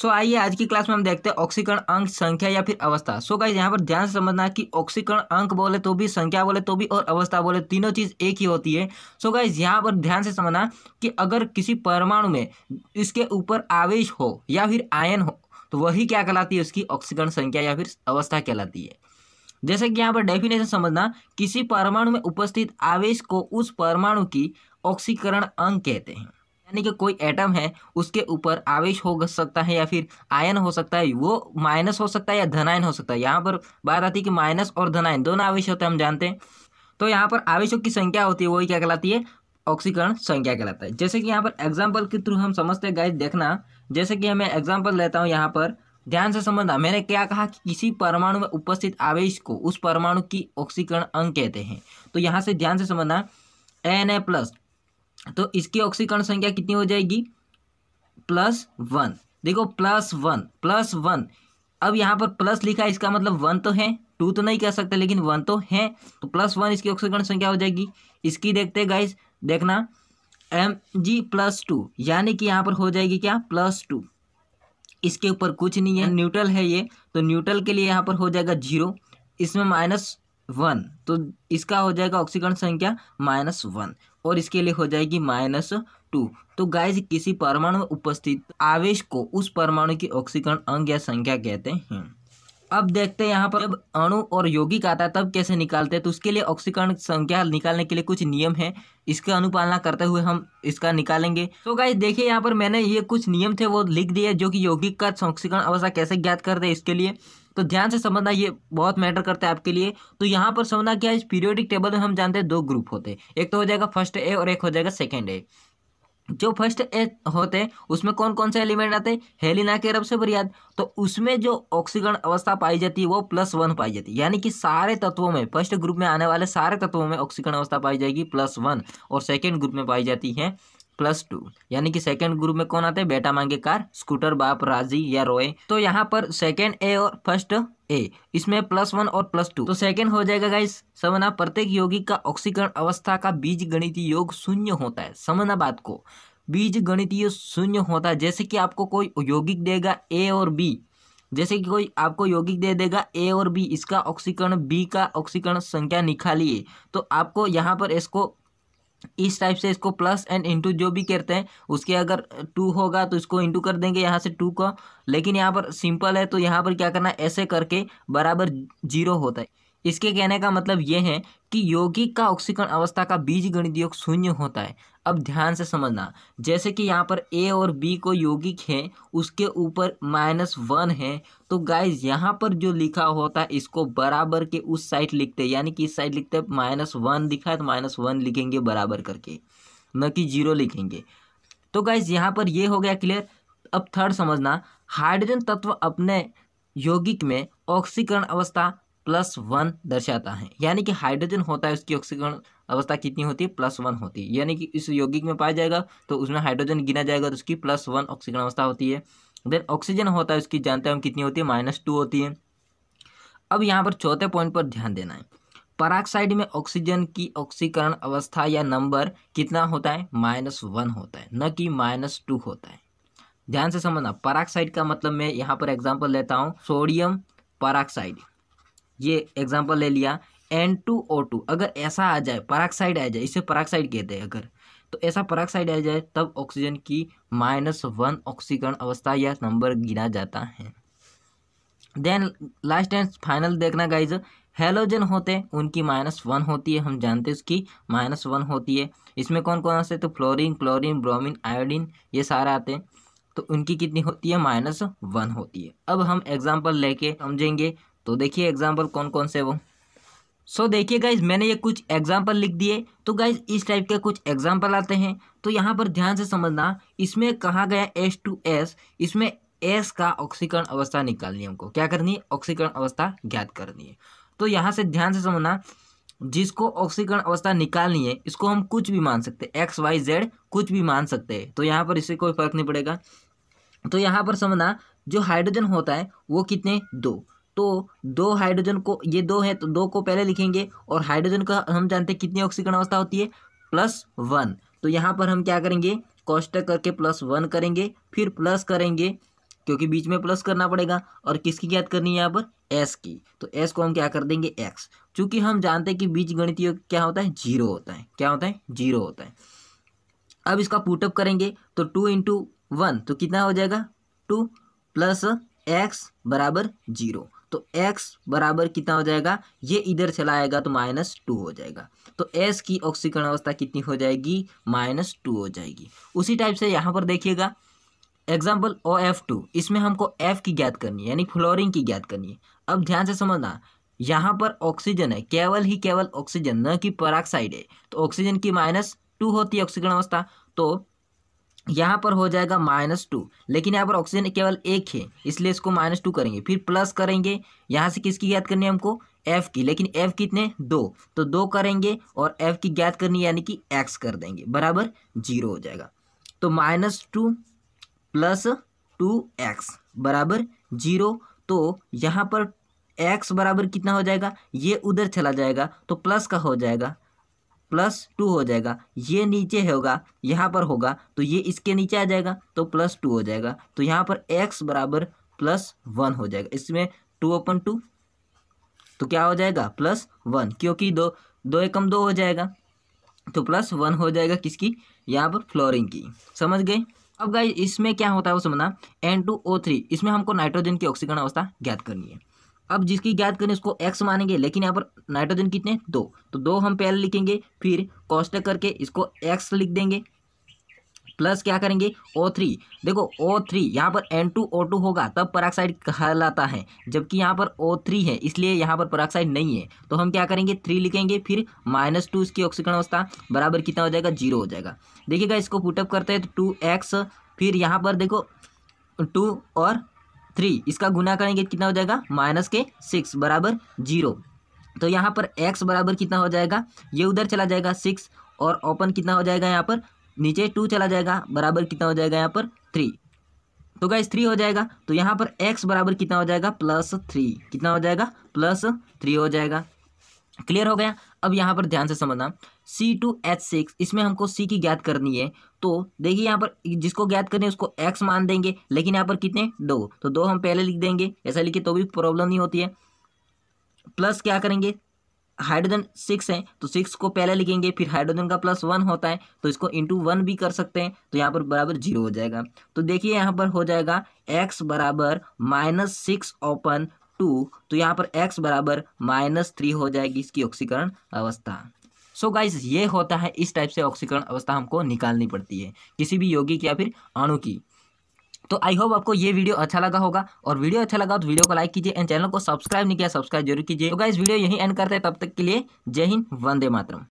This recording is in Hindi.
सो so, आइए आज की क्लास में हम देखते हैं ऑक्सीकरण अंक संख्या या फिर अवस्था सो गाइज यहाँ पर ध्यान से समझना कि ऑक्सीकरण अंक बोले तो भी संख्या बोले तो भी और अवस्था बोले तीनों चीज़ एक ही होती है सो so, गाइज यहाँ पर ध्यान से समझना कि अगर किसी परमाणु में इसके ऊपर आवेश हो या फिर आयन हो तो वही क्या कहलाती है उसकी ऑक्सीकरण संख्या या फिर अवस्था कहलाती है जैसे कि यहाँ पर डेफिनेशन समझना किसी परमाणु में उपस्थित आवेश को उस परमाणु की ऑक्सीकरण अंक कहते हैं यानी कि कोई एटम है उसके ऊपर आवेश हो सकता है या फिर आयन हो सकता है वो माइनस हो सकता है या धनायन हो सकता है यहाँ पर बात आती है कि माइनस और धनायन दोनों आवेश होते हैं हम जानते हैं तो यहाँ पर आवेशों की संख्या होती है वही क्या कहलाती है ऑक्सीकरण संख्या कहलाता है जैसे कि यहाँ पर एग्जाम्पल के थ्रू हम समझते हैं गाइस देखना जैसे कि मैं एग्जाम्पल लेता हूँ यहाँ पर ध्यान से समझना मैंने क्या कहा कि किसी परमाणु में उपस्थित आवेश को उस परमाणु की ऑक्सीकरण अंग कहते हैं तो यहाँ से ध्यान से समझना एन ए प्लस तो इसकी ऑक्सीकरण संख्या कितनी हो जाएगी प्लस वन देखो प्लस वन प्लस वन अब यहाँ पर प्लस लिखा है इसका मतलब वन तो है टू तो नहीं कह सकते लेकिन वन तो है तो प्लस वन इसकी ऑक्सीकरण संख्या हो जाएगी इसकी देखते गाइस देखना एम जी प्लस टू यानी कि यहाँ पर हो जाएगी क्या प्लस टू इसके ऊपर कुछ नहीं है न्यूट्रल है ये तो न्यूट्रल के लिए यहाँ पर हो जाएगा जीरो इसमें माइनस वन तो इसका हो जाएगा ऑक्सीकरण संख्या माइनस वन और इसके लिए हो जाएगी माइनस टू तो गाइस किसी परमाणु में उपस्थित आवेश को उस परमाणु की ऑक्सीकरण अंग या संख्या कहते हैं अब देखते हैं यहाँ पर जब अणु और यौगिक आता है तब कैसे निकालते हैं तो उसके लिए ऑक्सीकरण संख्या निकालने के लिए कुछ नियम है इसका अनुपालना करते हुए हम इसका निकालेंगे तो गाइस देखिए यहाँ पर मैंने ये कुछ नियम थे वो लिख दिए जो कि यौगिक का ऑक्सीकरण अवस्था कैसे ज्ञात करते हैं इसके लिए तो ध्यान से समझना ये बहुत मैटर करता है आपके लिए तो यहाँ पर समझना क्या इस पीरियोडिक टेबल में हम जानते हैं दो ग्रुप होते हैं एक तो हो जाएगा फर्स्ट ए और एक हो जाएगा सेकेंड ए जो फर्स्ट ए होते हैं उसमें कौन कौन से एलिमेंट आते हैं हेलिना के रब से बरियाद तो उसमें जो ऑक्सीगन अवस्था पाई जाती है वो प्लस वन पाई जाती है यानी कि सारे तत्वों में फर्स्ट ग्रुप में आने वाले सारे तत्वों में ऑक्सीगन अवस्था पाई जाएगी प्लस वन और सेकेंड ग्रुप में पाई जाती है प्लस टू यानी कि सेकंड ग्रुप में कौन आते हैं बेटा मांगे कार स्कूटर बाप राजी या रोए तो यहाँ पर सेकंड ए और फर्स्ट ए इसमें प्लस वन और प्लस टू तो सेकंड हो जाएगा गाइस समना प्रत्येक यौगिक का ऑक्सीकरण अवस्था का बीज गणितीय योग शून्य होता है समना बात को बीज गणितीय शून्य होता है जैसे कि आपको कोई यौगिक देगा ए और बी जैसे कि कोई आपको यौगिक दे देगा ए और बी इसका ऑक्सीकरण बी का ऑक्सीकरण संख्या निकालिए तो आपको यहाँ पर इसको इस टाइप से इसको प्लस एंड इंटू जो भी करते हैं उसके अगर टू होगा तो इसको इंटू कर देंगे यहाँ से टू का लेकिन यहाँ पर सिंपल है तो यहाँ पर क्या करना है ऐसे करके बराबर जीरो होता है इसके कहने का मतलब ये है कि यौगिक का ऑक्सीकरण अवस्था का बीज गणित योग शून्य होता है अब ध्यान से समझना जैसे कि यहाँ पर ए और बी को यौगिक है उसके ऊपर माइनस वन है तो गाइज यहाँ पर जो लिखा होता है इसको बराबर के उस साइड लिखते हैं यानी कि इस साइड लिखते हैं माइनस वन लिखा है तो माइनस वन लिखेंगे बराबर करके न कि जीरो लिखेंगे तो गाइज यहाँ पर ये हो गया क्लियर अब थर्ड समझना हाइड्रोजन तत्व अपने यौगिक में ऑक्सीकरण अवस्था प्लस वन दर्शाता है यानी कि हाइड्रोजन होता है उसकी ऑक्सीकरण अवस्था कितनी होती है प्लस वन होती है यानी कि इस यौगिक में पाया जाएगा तो उसमें हाइड्रोजन गिना जाएगा तो उसकी प्लस वन ऑक्सीकरण अवस्था होती है देन ऑक्सीजन होता है उसकी जानते हैं हम कितनी होती है माइनस टू होती है अब यहाँ पर चौथे पॉइंट पर ध्यान देना है पराक्साइड में ऑक्सीजन की ऑक्सीकरण अवस्था या नंबर कितना होता है माइनस वन होता है न कि माइनस टू होता है ध्यान से समझना पराक्साइड का मतलब मैं यहाँ पर एग्जाम्पल लेता हूँ सोडियम पराक्साइड ये एग्जाम्पल ले लिया एन टू ओ टू अगर ऐसा आ जाए पराक्साइड आ जाए इसे पराक्साइड कहते हैं अगर तो ऐसा पराक्साइड आ जाए तब ऑक्सीजन की माइनस वन ऑक्सीकरण अवस्था या नंबर गिना जाता है देन लास्ट एंड फाइनल देखना गाइज हेलोजन होते हैं उनकी माइनस वन होती है हम जानते हैं उसकी माइनस वन होती है इसमें कौन कौन आते हैं तो फ्लोरीन क्लोरीन ब्रोमीन आयोडीन ये सारे आते हैं तो उनकी कितनी होती है माइनस वन होती है अब हम एग्जाम्पल लेके समझेंगे तो देखिए एग्जाम्पल कौन कौन से वो सो so, देखिए गाइज मैंने ये कुछ एग्जाम्पल लिख दिए तो गाइज इस टाइप के कुछ एग्जाम्पल आते हैं तो यहाँ पर ध्यान से समझना इसमें कहा गया एस टू एस इसमें एस का ऑक्सीकरण अवस्था निकालनी है हमको क्या करनी है ऑक्सीकरण अवस्था ज्ञात करनी है तो यहाँ से ध्यान से समझना जिसको ऑक्सीकरण अवस्था निकालनी है इसको हम कुछ भी मान सकते हैं एक्स वाई जेड कुछ भी मान सकते हैं तो यहाँ पर इससे कोई फर्क नहीं पड़ेगा तो यहाँ पर समझना जो हाइड्रोजन होता है वो कितने दो तो दो हाइड्रोजन को ये दो है तो दो को पहले लिखेंगे और हाइड्रोजन का हम जानते हैं कितनी ऑक्सीकरण अवस्था होती है प्लस वन तो यहाँ पर हम क्या करेंगे कॉस्टक करके प्लस वन करेंगे फिर प्लस करेंगे क्योंकि बीच में प्लस करना पड़ेगा और किसकी याद करनी है यहाँ पर एस की तो एस को हम क्या कर देंगे एक्स चूंकि हम जानते हैं कि बीज गणित क्या होता है जीरो होता है क्या होता है जीरो होता है अब इसका पुटअप करेंगे तो टू इंटू वन तो कितना हो जाएगा टू प्लस एक्स बराबर जीरो तो x बराबर कितना हो जाएगा ये इधर चला आएगा तो माइनस टू हो जाएगा तो s की ऑक्सीकरण अवस्था कितनी हो जाएगी माइनस टू हो जाएगी उसी टाइप से यहाँ पर देखिएगा एग्जाम्पल ओ एफ टू इसमें हमको F की ज्ञात करनी है यानी फ्लोरिंग की ज्ञात करनी है अब ध्यान से समझना यहाँ पर ऑक्सीजन है केवल ही केवल ऑक्सीजन न कि पराक्साइड है तो ऑक्सीजन की माइनस टू होती है ऑक्सीकरण अवस्था तो यहाँ पर हो जाएगा माइनस टू लेकिन यहाँ पर ऑक्सीजन केवल एक है इसलिए इसको माइनस टू करेंगे फिर प्लस करेंगे यहाँ से किसकी ज्ञात करनी है हमको एफ की लेकिन एफ कितने दो तो दो करेंगे और एफ की ज्ञात करनी यानी कि एक्स कर देंगे बराबर जीरो हो जाएगा तो minus two plus two X बराबर जीरो तो यहाँ पर एक्स बराबर कितना हो जाएगा ये उधर चला जाएगा तो प्लस का हो जाएगा प्लस टू हो जाएगा ये नीचे होगा यहाँ पर होगा तो ये इसके नीचे आ जाएगा तो प्लस टू हो जाएगा तो यहाँ पर एक्स बराबर प्लस वन हो जाएगा इसमें टू ओपन टू तो क्या हो जाएगा प्लस वन क्योंकि दो दो एकम दो हो जाएगा तो प्लस वन हो जाएगा किसकी यहाँ पर फ्लोरिंग की समझ गए अब गाइज इसमें क्या होता है वो समझना एन टू ओ थ्री इसमें हमको नाइट्रोजन की ऑक्सीकरण अवस्था ज्ञात करनी है अब जिसकी ज्ञात करें उसको एक्स मानेंगे लेकिन यहाँ पर नाइट्रोजन कितने दो तो दो हम पहले लिखेंगे फिर कॉस्टेक करके इसको एक्स लिख देंगे प्लस क्या करेंगे ओ थ्री देखो ओ थ्री यहाँ पर एन टू ओ टू होगा तब पराक्साइड कहलाता है जबकि यहाँ पर ओ थ्री है इसलिए यहाँ पर पराक्साइड नहीं है तो हम क्या करेंगे थ्री लिखेंगे फिर माइनस टू इसकी ऑक्सीकरण अवस्था बराबर कितना हो जाएगा जीरो हो जाएगा देखिएगा इसको पुटअप करते हैं तो टू एक्स फिर यहाँ पर देखो टू और थ्री इसका गुना करेंगे कितना हो जाएगा माइनस के सिक्स बराबर जीरो तो यहाँ पर एक्स बराबर कितना हो जाएगा ये उधर चला जाएगा सिक्स और ओपन कितना हो जाएगा यहाँ पर नीचे टू चला जाएगा बराबर कितना हो जाएगा यहाँ पर थ्री तो गाइस थ्री हो जाएगा तो यहाँ पर एक्स बराबर कितना हो जाएगा प्लस थ्री कितना हो जाएगा प्लस थ्री हो जाएगा क्लियर हो गया अब यहाँ पर ध्यान से समझना सी टू एच सिक्स इसमें हमको सी की ज्ञात करनी है तो देखिए यहाँ पर जिसको ज्ञात करनी है उसको एक्स मान देंगे लेकिन यहाँ पर कितने दो तो दो हम पहले लिख देंगे ऐसा लिखे तो भी प्रॉब्लम नहीं होती है प्लस क्या करेंगे हाइड्रोजन सिक्स है तो सिक्स को पहले लिखेंगे फिर हाइड्रोजन का प्लस वन होता है तो इसको इंटू वन भी कर सकते हैं तो यहाँ पर बराबर जीरो हो जाएगा तो देखिए यहाँ पर हो जाएगा एक्स बराबर माइनस सिक्स ओपन टू तो यहाँ पर एक्स बराबर माइनस थ्री हो जाएगी इसकी ऑक्सीकरण अवस्था सो so गाइज ये होता है इस टाइप से ऑक्सीकरण अवस्था हमको निकालनी पड़ती है किसी भी योगी की या फिर अणु की तो आई होप आपको ये वीडियो अच्छा लगा होगा और वीडियो अच्छा लगा तो वीडियो को लाइक कीजिए एंड चैनल को सब्सक्राइब नहीं किया सब्सक्राइब जरूर कीजिए तो गाइज वीडियो यहीं एंड करते हैं तब तक के लिए जय हिंद वंदे मातरम